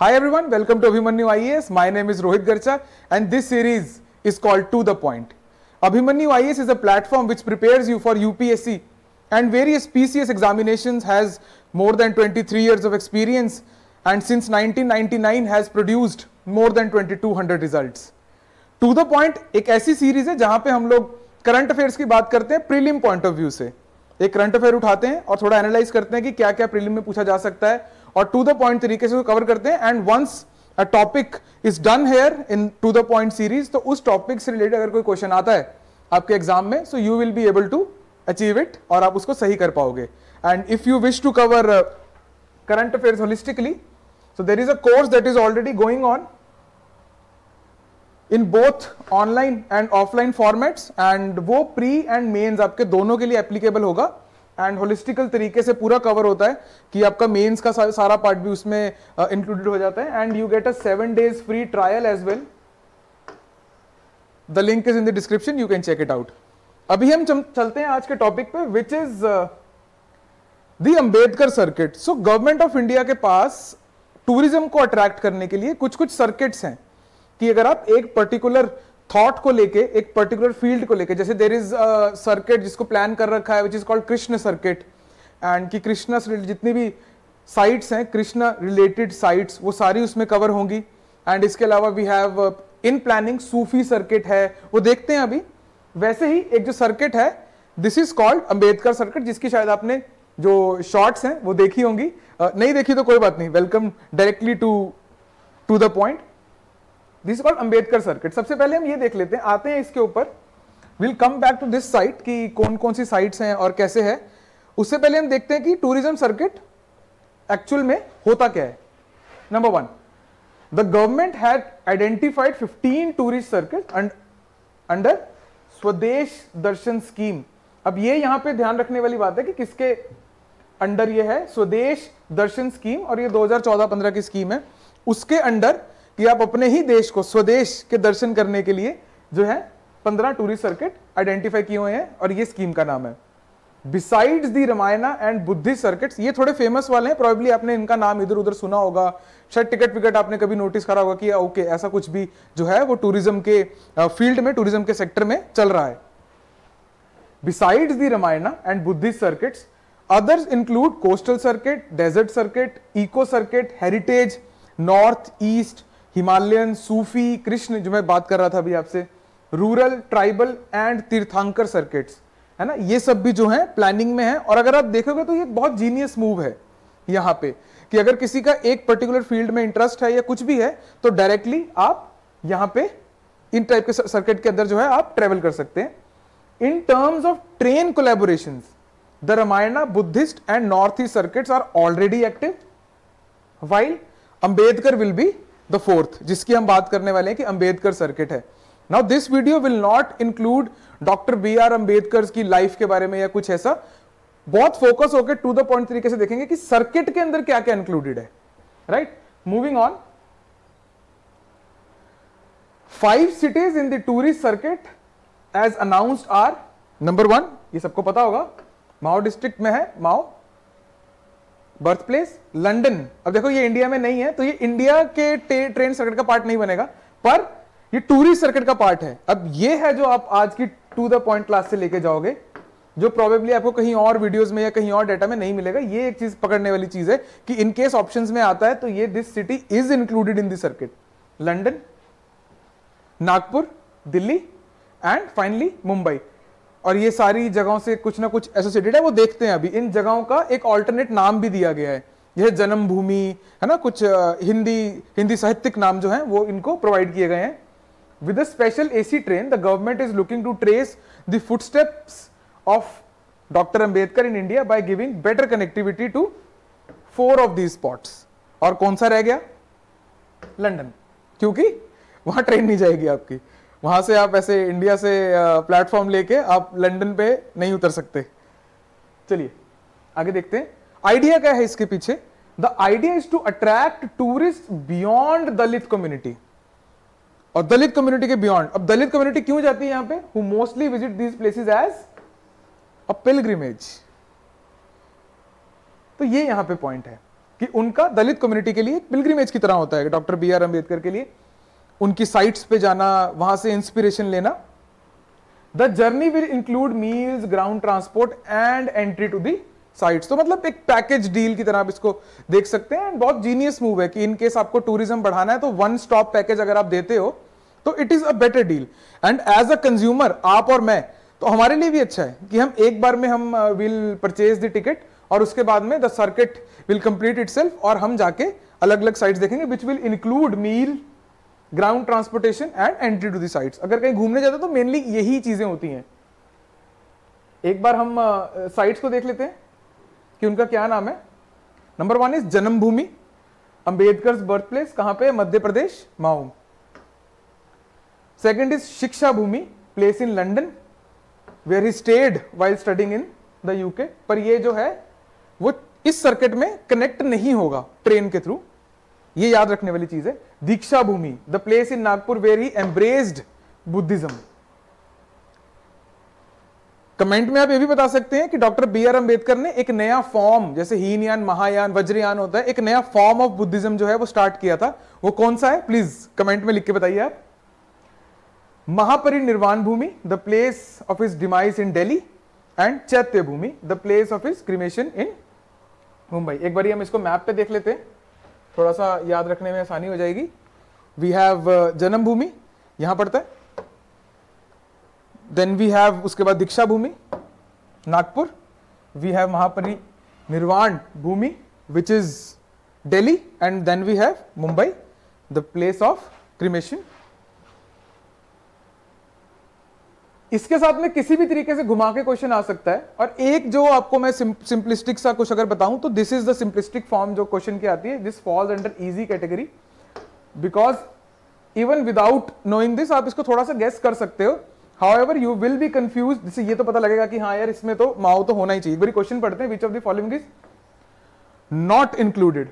hi everyone welcome to Abhimanyu IAS my name is Rohit Garcha and this series is called to the point Abhimanyu IAS is a platform which prepares you for UPSC and various PCS examinations has more than 23 years of experience and since 1999 has produced more than 2200 results to the point एक ऐसी series है जहां पे हम लोग current affairs की बात करते हैं प्रीलिम पॉइंट ऑफ व्यू से एक करंट अफेयर उठाते हैं और थोड़ा एनालाइज करते हैं कि क्या क्या प्रीलिम में पूछा जा सकता है और टू द पॉइंट तरीके से कवर करते हैं and once a topic is done here in to the point series तो उस टॉपिक से रिलेटेड अगर कोई क्वेश्चन आता है आपके एग्जाम में so you will be able to achieve it और आप उसको सही कर पाओगे and if you wish to cover current affairs holistically so there is a course that is already going on in both online and offline formats and वो pre and mains आपके दोनों के लिए एप्लीकेबल होगा एंड होलिस्टिकल तरीके से पूरा cover होता है कि आपका मेंस का सारा पार्ट भी उसमें इंक्लूडेड uh, हो जाता है and you get a seven days free trial as well the link is in the description you can check it out अभी हम चलते हैं आज के टॉपिक पे which is the Ambedkar circuit so government of India के पास टूरिज्म को अट्रैक्ट करने के लिए कुछ कुछ सर्किट्स हैं कि अगर आप एक पर्टिकुलर थॉट को लेके एक पर्टिकुलर फील्ड को लेके जैसे देर इज सर्किट जिसको प्लान कर रखा है which is called Krishna circuit and कि कृष्णा जितनी भी साइट्स हैं कृष्णा रिलेटेड साइट्स वो सारी उसमें कवर होंगी एंड इसके अलावा we have in planning Sufi circuit है वो देखते हैं अभी वैसे ही एक जो सर्किट है this is called Ambedkar circuit जिसकी शायद आपने जो शॉर्ट्स हैं वो देखी होंगी uh, नहीं देखी तो कोई बात नहीं welcome directly to to the point this called Ambedkar circuit सबसे पहले हम ये देख लेते हैं आते हैं इसके ऊपर will come back to this site कि कौन कौन सी साइट्स हैं और कैसे है उससे पहले हम देखते हैं कि टूरिज्म सर्किट एक्चुअल में होता क्या है number one the government had identified 15 tourist circuit under Swadesh Darshan scheme अब ये यहां पे ध्यान रखने वाली बात है कि किसके अंडर ये है स्वदेश दर्शन स्कीम और ये 2014-15 की स्कीम है उसके अंडर कि आप अपने ही देश को स्वदेश के दर्शन करने के लिए जो है पंद्रह टूरिस्ट सर्किट आइडेंटिफाई किए हुए हैं और ये स्कीम का नाम है besides the Ramayana and Buddhist circuits ये थोड़े फेमस वाले हैं प्रॉबेबली आपने इनका नाम इधर उधर सुना होगा शायद टिकट विकट आपने कभी नोटिस करा होगा कि ओके ऐसा कुछ भी जो है वो टूरिज्म के फील्ड में टूरिज्म के सेक्टर में चल रहा है besides the Ramayana and Buddhist circuits others include coastal circuit desert circuit eco circuit heritage north east Himalayan Sufi Krishna जो मैं बात कर रहा था अभी आपसे rural tribal and Tirthankar circuits है ना ये सब भी जो है प्लानिंग में है और अगर आप देखोगे तो ये बहुत जीनियस मूव है यहाँ पे कि अगर किसी का एक पर्टिकुलर फील्ड में इंटरेस्ट है या कुछ भी है तो डायरेक्टली आप यहाँ पे इन टाइप के सर्किट के अंदर जो है आप ट्रेवल कर सकते हैं in terms of train collaboration the Ramayana Buddhist and north east circuits are already active while Ambedkar will be the fourth जिसकी हम बात करने वाले हैं कि अंबेडकर सर्किट है now this video will not include doctor B R Ambedkar की लाइफ के बारे में या कुछ ऐसा बहुत फोकस होकर टू द पॉइंट तरीके से देखेंगे कि सर्किट के अंदर क्या क्या इंक्लूडेड है right moving on five cities in the tourist circuit as announced are number one ये सबको पता होगा माओ डिस्ट्रिक्ट में है माओ बर्थ प्लेस लंडन अब देखो ये इंडिया में नहीं है तो ये इंडिया के ट्रेन सर्किट का पार्ट नहीं बनेगा पर ये टूरिस्ट सर्किट का पार्ट है अब ये है जो आप आज की टू द पॉइंट क्लास से लेके जाओगे जो प्रोबेबली आपको कहीं और वीडियोस में या कहीं और डेटा में नहीं मिलेगा ये एक चीज पकड़ने वाली चीज है कि इन केस ऑप्शंस में आता है तो ये this city is included in this circuit London Nagpur Delhi and finally Mumbai और ये सारी जगहों से कुछ ना कुछ एसोसिएटेड है वो देखते हैं अभी इन जगहों का एक ऑल्टरनेट नाम भी दिया गया है यह जन्मभूमि है ना कुछ हिंदी हिंदी साहित्यिक नाम जो है वो इनको प्रोवाइड किए गए हैं with a special A C train the government is looking to trace the footsteps of doctor Ambedkar in India by giving better connectivity to four of the spots और कौन सा रह गया लंडन क्योंकि वहां ट्रेन नहीं जाएगी आपकी वहां से आप ऐसे इंडिया से प्लेटफॉर्म लेके आप लंदन पे नहीं उतर सकते चलिए आगे देखते हैं आइडिया क्या है इसके पीछे the idea is to attract tourist beyond Dalit community और दलित कम्युनिटी के बियॉन्ड अब दलित कम्युनिटी क्यों जाती है यहां पे who mostly visit these places as a pilgrimage तो ये यहां पे पॉइंट है कि उनका दलित कम्युनिटी के लिए पिलग्रिमेज की तरह होता है डॉक्टर बी आर अंबेडकर के लिए उनकी साइट्स पे जाना वहां से इंस्पिरेशन लेना the journey will include meals ground transport and entry to the sites तो मतलब एक पैकेज डील की तरह आप इसको देख सकते हैं एंड बहुत जीनियस मूव है कि इन केस आपको टूरिज्म बढ़ाना है तो वन स्टॉप पैकेज अगर आप देते हो तो it is a better deal and as a consumer आप और मैं तो हमारे लिए भी अच्छा है कि हम एक बार में हम विल परचेज द टिकट और उसके बाद में the circuit will complete it और हम जाके अलग अलग साइट्स देखेंगे which will include meal ground transportation and entry to the sites अगर कहीं घूमने जाते हैं तो मेनली यही चीज़ें होती हैं एक बार हम साइट्स uh, को देख लेते हैं कि उनका क्या नाम है नंबर वन इज जन्मभूमि अंबेडकर बर्थ प्लेस कहां पे मध्य प्रदेश माऊ second is Shiksha Bhumi place in London where he stayed while studying in the UK पर ये जो है वो इस सर्किट में कनेक्ट नहीं होगा ट्रेन के थ्रू ये याद रखने वाली चीज है Deeksha Bhumi the place in Nagpur where he embraced Buddhism comment में आप ये भी बता सकते हैं कि डॉक्टर बी आर अंबेडकर ने एक नया फॉर्म जैसे हीनयान महायान वज्रयान होता है एक नया फॉर्म ऑफ बुद्धिज्म जो है वो स्टार्ट किया था वो कौन सा है प्लीज कमेंट में लिख के बताइए आप Mahaparinirvan Bhumi the place of his demise in Delhi and Chaitya Bhumi the place of his cremation in Mumbai एक बार हम इसको मैप पे देख लेते हैं थोड़ा सा याद रखने में आसानी हो जाएगी वी हैव uh, जन्मभूमि यहाँ पड़ता है देन वी हैव उसके बाद Deeksha Bhumi Nagpur we have Mahaparinirvan Bhumi which is Delhi and then we have Mumbai the place of cremation इसके साथ में किसी भी तरीके से घुमा के क्वेश्चन आ सकता है और एक जो आपको मैं सिंपलिस्टिक सा कुछ अगर बताऊं तो this is the simplistic form जो क्वेश्चन की आती है this falls under easy category because even without knowing this आप इसको थोड़ा सा गेस कर सकते हो however you will be confuse जिससे ये तो पता लगेगा कि हाँ यार इसमें तो माओ तो होना ही चाहिए बड़ी क्वेश्चन पढ़ते हैं which of the following is not included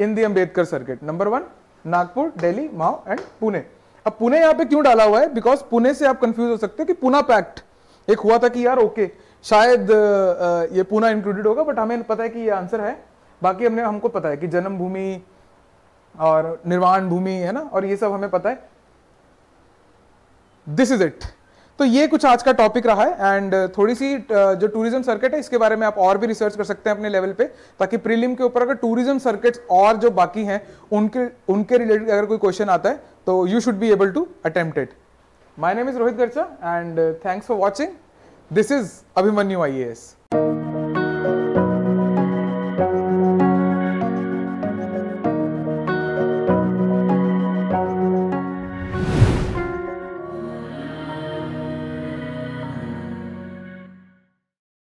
in the Ambedkar circuit number one Nagpur Delhi Mhow and Pune अब पुणे यहां पे क्यों डाला हुआ है बिकॉज पुणे से आप कंफ्यूज हो सकते हो कि पुना पैक्ट एक हुआ था कि यार ओके शायद ये पुना इंक्लूडेड होगा बट हमें पता है कि ये आंसर है बाकी हमने हमको पता है कि जन्मभूमि और निर्माण भूमि है ना और ये सब हमें पता है दिस इज इट तो ये कुछ आज का टॉपिक रहा है एंड uh, थोड़ी सी uh, जो टूरिज्म सर्किट है इसके बारे में आप और भी रिसर्च कर सकते हैं अपने लेवल पे ताकि प्रीलिम के ऊपर अगर टूरिज्म सर्किट और जो बाकी हैं उनके उनके रिलेटेड अगर कोई क्वेश्चन आता है तो you should be able to attempt it my name is Rohit Garcha and thanks for watching this is Abhimanyu I